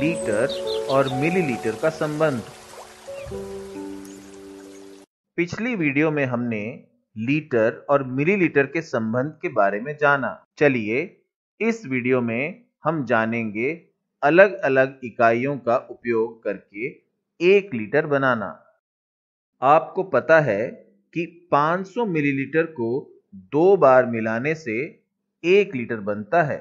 litre और millilitre का संबंध पिछली वीडियो में हमने लीटर और मिलीलीटर के संबंध के बारे में जाना चलिए इस वीडियो में हम जानेंगे अलग अलग इकाइयों का उपयोग करके एक लीटर बनाना आपको पता है कि 500 मिलीलीटर को दो बार मिलाने से एक लीटर बनता है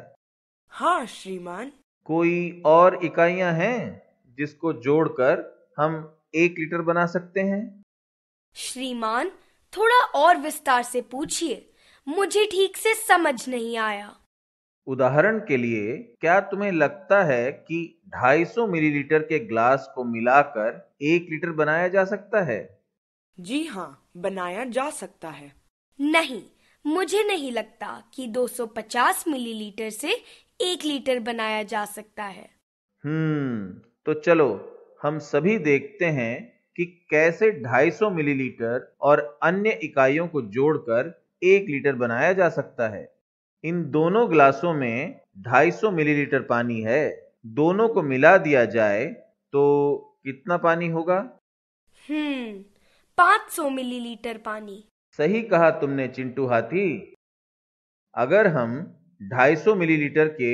हाँ श्रीमान कोई और इकाइयां हैं जिसको जोड़कर हम एक लीटर बना सकते हैं श्रीमान थोड़ा और विस्तार से पूछिए मुझे ठीक से समझ नहीं आया उदाहरण के लिए क्या तुम्हें लगता है कि 250 मिलीलीटर के ग्लास को मिलाकर एक लीटर बनाया जा सकता है जी हाँ बनाया जा सकता है नहीं मुझे नहीं लगता कि 250 मिलीलीटर से एक लीटर बनाया जा सकता है हम्म तो चलो हम सभी देखते हैं कि कैसे 250 मिलीलीटर और अन्य इकाइयों को जोड़कर एक लीटर बनाया जा सकता है इन दोनों ग्लासों में 250 मिलीलीटर पानी है दोनों को मिला दिया जाए तो कितना पानी होगा हम्म 500 मिलीलीटर पानी सही कहा तुमने चिंटू हाथी अगर हम 250 मिलीलीटर के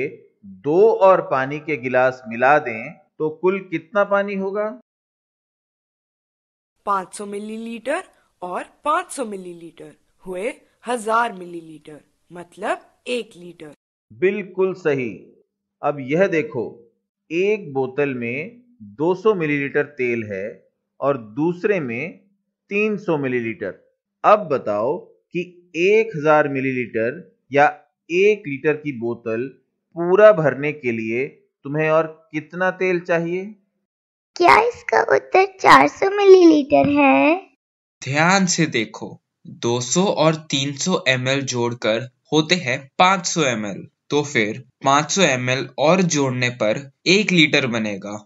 दो और पानी के गिलास मिला दें तो कुल कितना पानी होगा 500 मिलीलीटर और 500 मिलीलीटर हुए हजार मिलीलीटर मतलब एक लीटर बिल्कुल सही अब यह देखो एक बोतल में 200 मिलीलीटर तेल है और दूसरे में 300 मिलीलीटर अब बताओ कि 1000 मिलीलीटर या एक लीटर की बोतल पूरा भरने के लिए तुम्हें और कितना तेल चाहिए क्या इसका उत्तर 400 मिलीलीटर है ध्यान से देखो 200 और 300 ml जोड़कर होते हैं 500 ml तो फिर 500 ml और जोड़ने पर एक लीटर बनेगा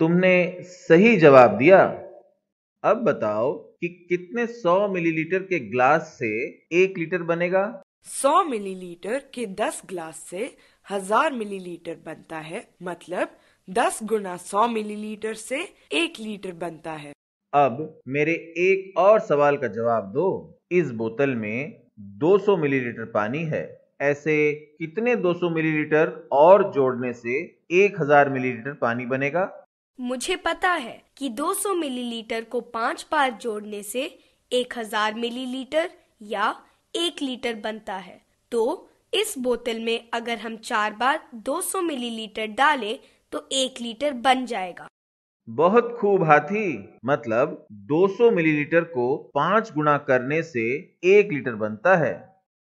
तुमने सही जवाब दिया अब बताओ कि कितने 100 मिलीलीटर के ग्लास से एक लीटर बनेगा 100 मिलीलीटर के 10 ग्लास से 1000 मिलीलीटर बनता है मतलब 10 गुना 100 मिलीलीटर से 1 लीटर बनता है अब मेरे एक और सवाल का जवाब दो इस बोतल में 200 मिलीलीटर पानी है ऐसे कितने 200 मिलीलीटर और जोड़ने से 1000 मिलीलीटर पानी बनेगा मुझे पता है कि 200 मिलीलीटर को पांच बार जोड़ने से 1000 मिलीलीटर या एक लीटर बनता है तो इस बोतल में अगर हम चार बार 200 मिलीलीटर डालें तो एक लीटर बन जाएगा बहुत खूब हाथी मतलब 200 मिलीलीटर को पाँच गुना करने से एक लीटर बनता है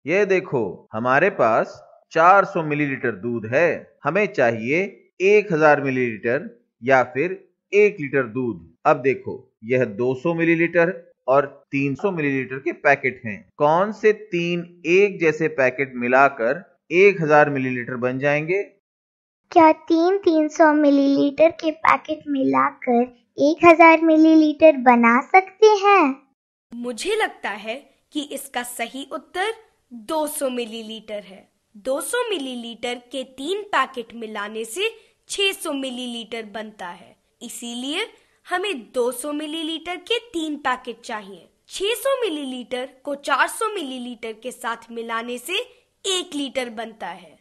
यह देखो हमारे पास 400 मिलीलीटर दूध है हमें चाहिए 1000 मिलीलीटर या फिर एक लीटर दूध अब देखो यह 200 मिलीलीटर और 300 मिलीलीटर के पैकेट हैं कौन से तीन एक जैसे पैकेट मिलाकर 1000 मिलीलीटर बन जाएंगे क्या तीन 300 मिलीलीटर के पैकेट मिलाकर 1000 मिलीलीटर बना सकते हैं मुझे लगता है कि इसका सही उत्तर 200 मिलीलीटर है 200 मिलीलीटर के तीन पैकेट मिलाने से 600 मिलीलीटर बनता है इसीलिए हमें 200 मिलीलीटर के तीन पैकेट चाहिए 600 मिलीलीटर को 400 मिलीलीटर के साथ मिलाने से एक लीटर बनता है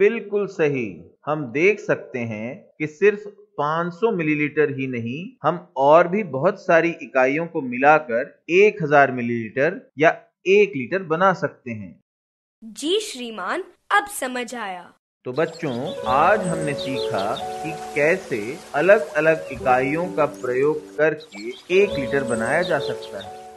बिल्कुल सही हम देख सकते हैं कि सिर्फ 500 मिलीलीटर ही नहीं हम और भी बहुत सारी इकाइयों को मिलाकर 1000 मिलीलीटर या एक लीटर बना सकते हैं जी श्रीमान अब समझ आया तो बच्चों आज हमने सीखा कि कैसे अलग अलग इकाइयों का प्रयोग करके एक लीटर बनाया जा सकता है